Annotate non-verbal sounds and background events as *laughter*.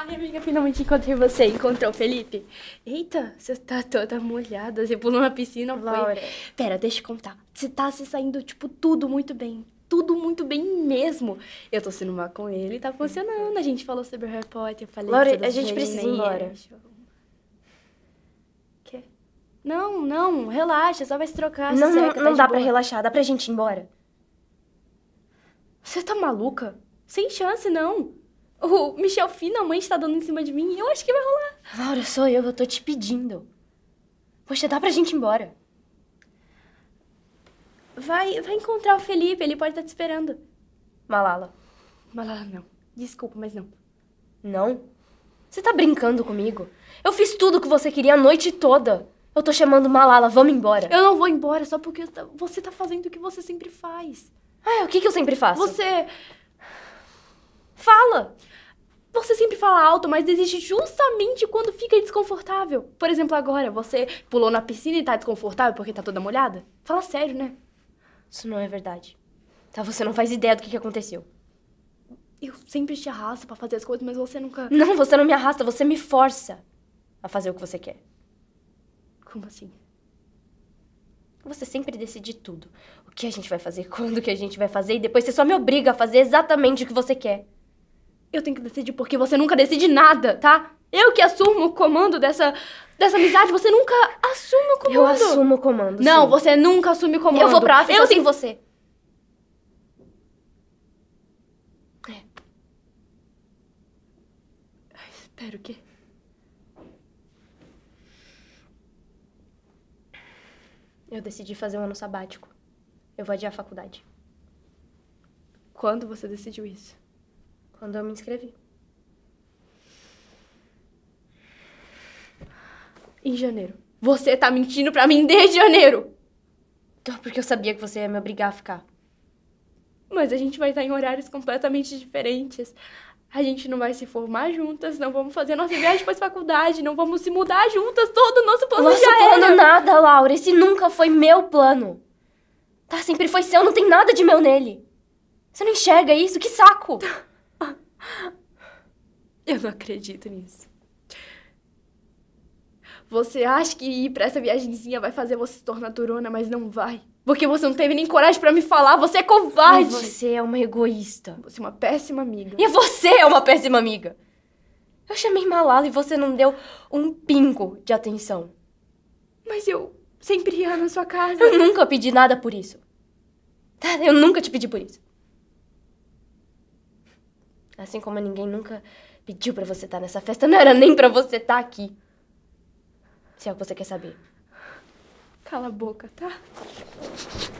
Ah, amiga, finalmente encontrei você. Encontrou o Felipe? Eita, você tá toda molhada. Você pulou na piscina, Laura. Foi... Pera, deixa eu contar. Você tá se saindo, tipo, tudo muito bem. Tudo muito bem mesmo. Eu tô sendo mal com ele tá funcionando. A gente falou sobre o Harry Potter, eu falei... Laura, a gente precisa ir embora. Quê? Não, não, relaxa. Só vai se trocar. Não, não, tá não dá pra relaxar. Dá pra gente ir embora. Você tá maluca? Sem chance, Não. O Michel finalmente tá dando em cima de mim e eu acho que vai rolar. Laura, sou eu, eu tô te pedindo. Poxa, dá pra gente ir embora. Vai, vai encontrar o Felipe, ele pode estar tá te esperando. Malala. Malala, não. Desculpa, mas não. Não? Você tá brincando comigo? Eu fiz tudo o que você queria a noite toda. Eu tô chamando Malala, vamos embora. Eu não vou embora só porque você tá fazendo o que você sempre faz. Ah, o que, que eu sempre faço? Você Fala! Você sempre fala alto, mas desiste justamente quando fica desconfortável. Por exemplo, agora, você pulou na piscina e tá desconfortável porque tá toda molhada? Fala sério, né? Isso não é verdade. Tá, você não faz ideia do que, que aconteceu. Eu sempre te arrasto para fazer as coisas, mas você nunca. *laughs* Não, você não me arrasta, você me força a fazer o que você quer. Como assim? Você sempre decide tudo. O que a gente vai fazer, *laughs* quando que a gente vai fazer, e depois você só me obriga a fazer exatamente o que você quer. Eu tenho que decidir porque você nunca decide nada, tá? Eu que assumo o comando dessa, dessa amizade, você nunca assume o comando. Eu assumo o comando. Não, sim. você nunca assume o comando. Eu vou pra África eu sem você. É. espero que. Eu decidi fazer um ano sabático. Eu vou adiar a faculdade. Quando você decidiu isso? quando eu me inscrevi. Em janeiro. Você tá mentindo pra mim desde janeiro! Então, porque eu sabia que você ia me obrigar a ficar. Mas a gente vai estar em horários completamente diferentes. A gente não vai se formar juntas, não vamos fazer nossa viagem para faculdade, não vamos se mudar juntas, todo o nosso plano nosso já plano era. nada, Laura, esse nunca foi meu plano. Tá, sempre foi seu, não tem nada de meu nele. Você não enxerga isso? Que saco! Tá. Eu não acredito nisso. Você acha que ir pra essa viagemzinha vai fazer você se tornar durona, mas não vai. Porque você não teve nem coragem para me falar, você é covarde! você é uma egoísta. Você é uma péssima amiga. E você é uma péssima amiga! Eu chamei Malala e você não deu um pingo de atenção. Mas eu sempre ia na sua casa. Eu nunca pedi nada por isso. Tá, eu nunca te pedi por isso. Assim como ninguém nunca pediu para você estar tá nessa festa, não era nem para você estar tá aqui. Se é o que você quer saber. Cala a boca, tá?